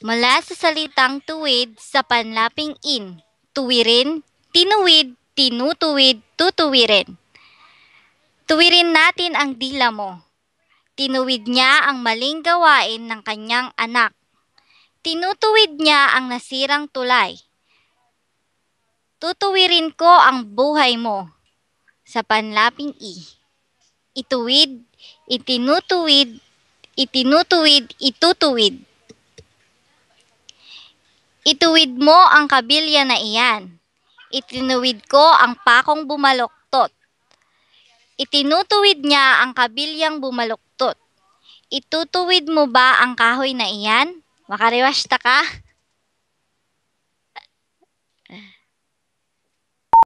Mula sa salitang tuwid sa panlaping in, tuwirin, tinuwid, tinutuwid, tutuwirin. Tuwirin natin ang dila mo. Tinuwid niya ang maling gawain ng kanyang anak. Tinutuwid niya ang nasirang tulay. Tutuwirin ko ang buhay mo sa panlaping i. Ituwid, itinutuwid, itinutuwid, itutuwid. Ituwid mo ang kabilya na iyan. Itinuwid ko ang pakong bumaloktot. Itinutuwid niya ang kabilyang bumaloktot. Itutuwid mo ba ang kahoy na iyan? Makariwasta ka?